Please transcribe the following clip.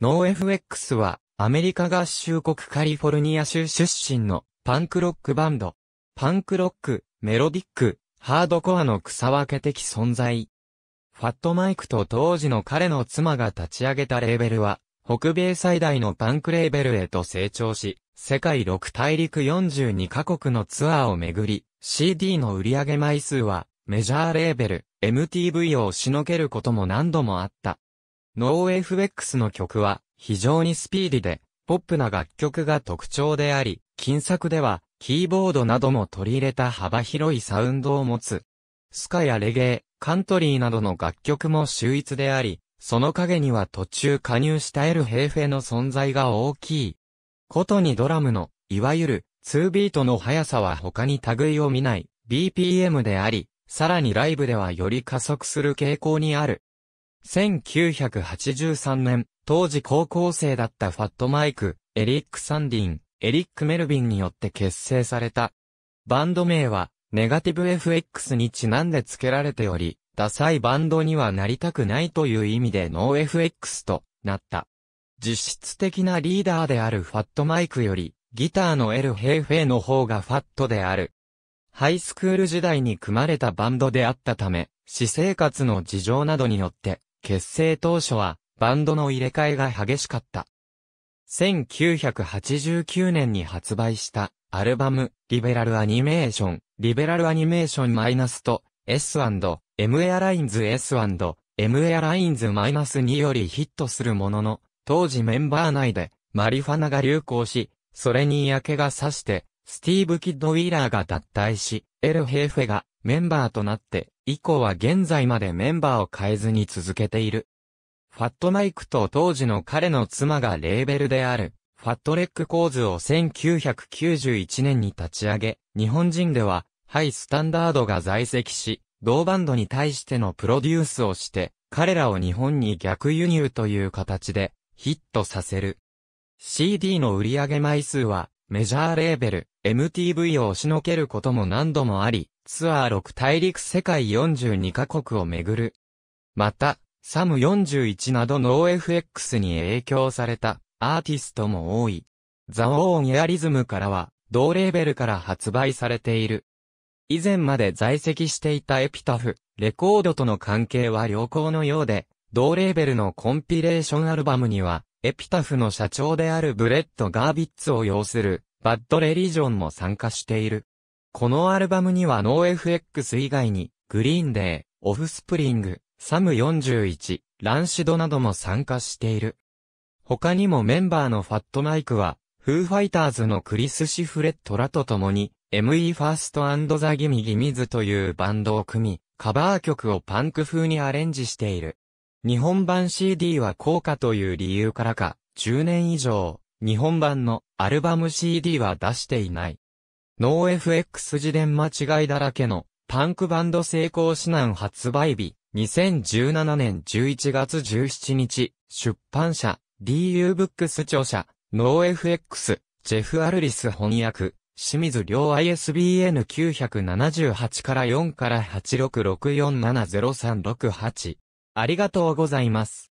NoFX は、アメリカ合衆国カリフォルニア州出身のパンクロックバンド。パンクロック、メロディック、ハードコアの草分け的存在。ファットマイクと当時の彼の妻が立ち上げたレーベルは、北米最大のパンクレーベルへと成長し、世界6大陸42カ国のツアーをめぐり、CD の売上枚数は、メジャーレーベル、MTV を押しのけることも何度もあった。n ッ f x の曲は非常にスピーディで、ポップな楽曲が特徴であり、近作ではキーボードなども取り入れた幅広いサウンドを持つ。スカやレゲエ、カントリーなどの楽曲も秀逸であり、その影には途中加入したエル・ヘーフェの存在が大きい。ことにドラムの、いわゆる、2ビートの速さは他に類を見ない、BPM であり、さらにライブではより加速する傾向にある。1983年、当時高校生だったファットマイク、エリック・サンディン、エリック・メルビンによって結成された。バンド名は、ネガティブ FX にちなんで付けられており、ダサいバンドにはなりたくないという意味でノー FX となった。実質的なリーダーであるファットマイクより、ギターのエル・ヘイフェイの方がファットである。ハイスクール時代に組まれたバンドであったため、私生活の事情などによって、結成当初は、バンドの入れ替えが激しかった。1989年に発売した、アルバム、リベラルアニメーション、リベラルアニメーションマイナスと、S&M エアラインズ S&M エアラインズマイナスによりヒットするものの、当時メンバー内で、マリファナが流行し、それに嫌気がさして、スティーブ・キッド・ウィーラーが脱退し、エル・ヘーフェがメンバーとなって、以降は現在までメンバーを変えずに続けている。ファットマイクと当時の彼の妻がレーベルである、ファットレック構図を1991年に立ち上げ、日本人では、ハイスタンダードが在籍し、同バンドに対してのプロデュースをして、彼らを日本に逆輸入という形で、ヒットさせる。CD の売り上げ枚数は、メジャーレーベル、MTV を押しのけることも何度もあり、ツアー6大陸世界42カ国を巡る。また、サム41などノー FX に影響されたアーティストも多い。ザ・オーン・エアリズムからは、同レーベルから発売されている。以前まで在籍していたエピタフ、レコードとの関係は良好のようで、同レーベルのコンピレーションアルバムには、エピタフの社長であるブレッド・ガービッツを要する、バッド・レリジョンも参加している。このアルバムには NoFX 以外に、グリーンデー、オフスプリング、サム41、ランシドなども参加している。他にもメンバーのファットマイクは、フーファイターズのクリス・シフレットらと共に、ME ファーストザ・ギミギミズというバンドを組み、カバー曲をパンク風にアレンジしている。日本版 CD は高価という理由からか、10年以上、日本版のアルバム CD は出していない。ノー FX 自伝間違いだらけのパンクバンド成功指南発売日2017年11月17日出版社 DU ブックス著者ノー FX ジェフ・アルリス翻訳清水良 ISBN 978から4から866470368ありがとうございます。